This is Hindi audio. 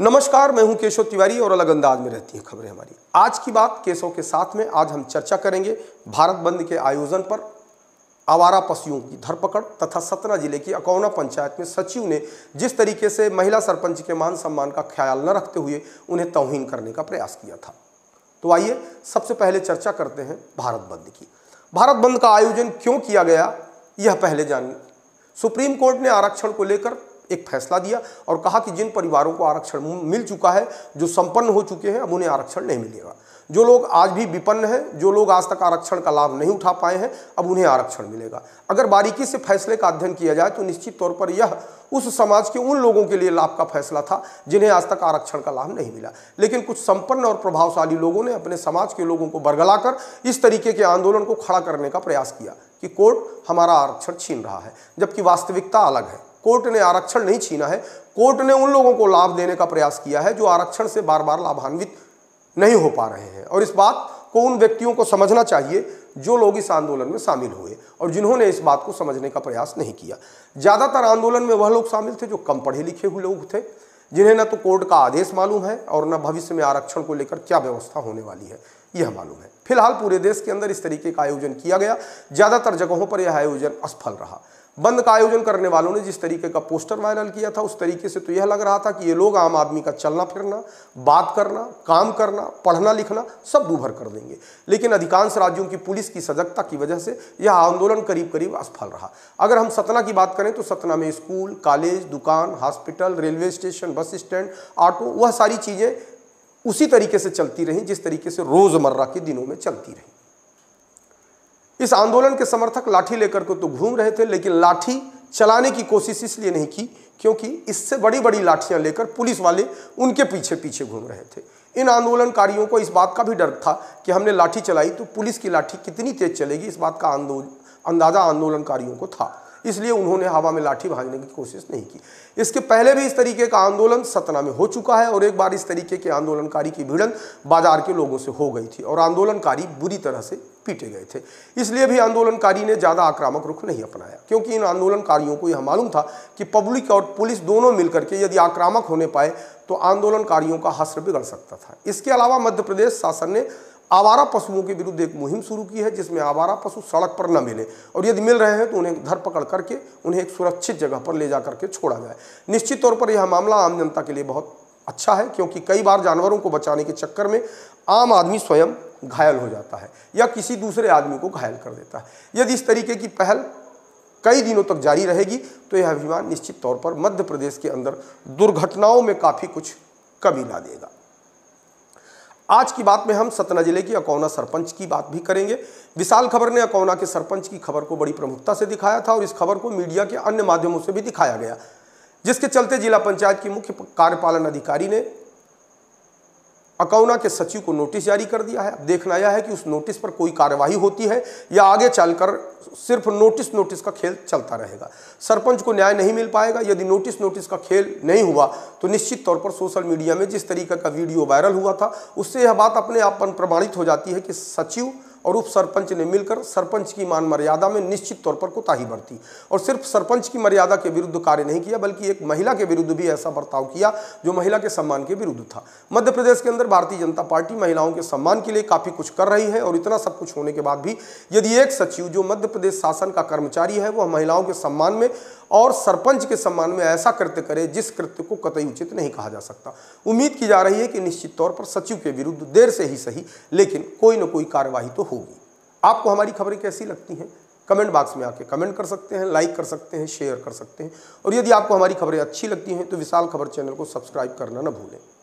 नमस्कार मैं हूं केशव तिवारी और अलग अंदाज में रहती हैं खबरें हमारी आज की बात केशव के साथ में आज हम चर्चा करेंगे भारत बंद के आयोजन पर आवारा पशुओं की धरपकड़ तथा सतना जिले की अकौना पंचायत में सचिव ने जिस तरीके से महिला सरपंच के मान सम्मान का ख्याल न रखते हुए उन्हें तोहहीन करने का प्रयास किया था तो आइए सबसे पहले चर्चा करते हैं भारत बंद की भारत बंद का आयोजन क्यों किया गया यह पहले जानिए सुप्रीम कोर्ट ने आरक्षण को लेकर एक फैसला दिया और कहा कि जिन परिवारों को आरक्षण मिल चुका है जो संपन्न हो चुके हैं अब उन्हें आरक्षण नहीं मिलेगा जो लोग आज भी विपन्न हैं जो लोग आज तक आरक्षण का लाभ नहीं उठा पाए हैं अब उन्हें आरक्षण मिलेगा अगर बारीकी से फैसले का अध्ययन किया जाए तो निश्चित तौर पर यह उस समाज के उन लोगों के लिए लाभ का फैसला था जिन्हें आज तक आरक्षण का लाभ नहीं मिला लेकिन कुछ संपन्न और प्रभावशाली लोगों ने अपने समाज के लोगों को बरगला इस तरीके के आंदोलन को खड़ा करने का प्रयास किया कि कोर्ट हमारा आरक्षण छीन रहा है जबकि वास्तविकता अलग है कोर्ट ने आरक्षण नहीं छीना है कोर्ट ने उन लोगों को लाभ देने का प्रयास किया है जो आरक्षण से बार बार लाभान्वित नहीं हो पा रहे हैं और इस बात को उन व्यक्तियों को समझना चाहिए जो लोग इस आंदोलन में शामिल हुए और जिन्होंने इस बात को समझने का प्रयास नहीं किया ज़्यादातर आंदोलन में वह लोग शामिल थे जो कम पढ़े लिखे हुए लोग थे जिन्हें न तो कोर्ट का आदेश मालूम है और न भविष्य में आरक्षण को लेकर क्या व्यवस्था होने वाली है यह मालूम है फिलहाल पूरे देश के अंदर इस तरीके का आयोजन किया गया ज़्यादातर जगहों पर यह आयोजन असफल रहा बंद का आयोजन करने वालों ने जिस तरीके का पोस्टर वायरल किया था उस तरीके से तो यह लग रहा था कि ये लोग आम आदमी का चलना फिरना बात करना काम करना पढ़ना लिखना सब दूभर कर देंगे लेकिन अधिकांश राज्यों की पुलिस की सजगता की वजह से यह आंदोलन करीब करीब असफल रहा अगर हम सतना की बात करें तो सतना में स्कूल कॉलेज दुकान hospital railway station bus stand auto वह सारी चीज़ें उसी तरीके से चलती रहीं जिस तरीके से रोज़मर्रा के दिनों में चलती रहीं इस आंदोलन के समर्थक लाठी लेकर के तो घूम रहे थे लेकिन लाठी चलाने की कोशिश इसलिए नहीं की क्योंकि इससे बड़ी बड़ी लाठियां लेकर पुलिस वाले उनके पीछे पीछे घूम रहे थे इन आंदोलनकारियों को इस बात का भी डर था कि हमने लाठी चलाई तो पुलिस की लाठी कितनी तेज चलेगी इस बात का आंदोलन अंदाज़ा आंदोलनकारियों को था इसलिए उन्होंने हवा में लाठी भागने की कोशिश नहीं की इसके पहले भी इस तरीके का आंदोलन सतना में हो चुका है और एक बार इस तरीके के आंदोलनकारी की भिड़न बाजार के लोगों से हो गई थी और आंदोलनकारी बुरी तरह से पीटे गए थे इसलिए भी आंदोलनकारी ने ज़्यादा आक्रामक रुख नहीं अपनाया क्योंकि इन आंदोलनकारियों को यह मालूम था कि पब्लिक और पुलिस दोनों मिलकर के यदि आक्रामक होने पाए तो आंदोलनकारियों का हस्र बिगड़ सकता था इसके अलावा मध्य प्रदेश शासन ने आवारा पशुओं के विरुद्ध एक मुहिम शुरू की है जिसमें आवारा पशु सड़क पर न मिले और यदि मिल रहे हैं तो उन्हें धरपकड़ करके उन्हें एक सुरक्षित जगह पर ले जा करके छोड़ा जाए निश्चित तौर पर यह मामला आम जनता के लिए बहुत अच्छा है क्योंकि कई बार जानवरों को बचाने के चक्कर में आम आदमी स्वयं घायल हो जाता है या किसी दूसरे आदमी को घायल कर देता है यदि इस तरीके की पहल कई दिनों तक जारी रहेगी तो यह अभियान निश्चित तौर पर मध्य प्रदेश के अंदर दुर्घटनाओं में काफ़ी कुछ कमी ला देगा आज की बात में हम सतना जिले की अकौना सरपंच की बात भी करेंगे विशाल खबर ने अकौना के सरपंच की खबर को बड़ी प्रमुखता से दिखाया था और इस खबर को मीडिया के अन्य माध्यमों से भी दिखाया गया जिसके चलते जिला पंचायत की मुख्य कार्यपालन अधिकारी ने अकौना के सचिव को नोटिस जारी कर दिया है अब देखना यह है कि उस नोटिस पर कोई कार्यवाही होती है या आगे चलकर सिर्फ नोटिस नोटिस का खेल चलता रहेगा सरपंच को न्याय नहीं मिल पाएगा यदि नोटिस नोटिस का खेल नहीं हुआ तो निश्चित तौर पर सोशल मीडिया में जिस तरीके का वीडियो वायरल हुआ था उससे यह बात अपने आप पर प्रमाणित हो जाती है कि सचिव और उप सरपंच ने मिलकर सरपंच की मान मर्यादा में निश्चित तौर पर कोताही बरती और सिर्फ सरपंच की मर्यादा के विरुद्ध कार्य नहीं किया बल्कि एक महिला के विरुद्ध भी ऐसा बर्ताव किया जो महिला के सम्मान के विरुद्ध था मध्य प्रदेश के अंदर भारतीय जनता पार्टी महिलाओं के सम्मान के लिए काफ़ी कुछ कर रही है और इतना सब कुछ होने के बाद भी यदि एक सचिव जो मध्य प्रदेश शासन का कर्मचारी है वह महिलाओं के सम्मान में और सरपंच के सम्मान में ऐसा कृत्य करे जिस कृत्य को कतई उचित नहीं कहा जा सकता उम्मीद की जा रही है कि निश्चित तौर पर सचिव के विरुद्ध देर से ही सही लेकिन कोई ना कोई कार्यवाही तो होगी आपको हमारी खबरें कैसी लगती हैं कमेंट बॉक्स में आके कमेंट कर सकते हैं लाइक कर सकते हैं शेयर कर सकते हैं और यदि आपको हमारी खबरें अच्छी लगती हैं तो विशाल खबर चैनल को सब्सक्राइब करना न भूलें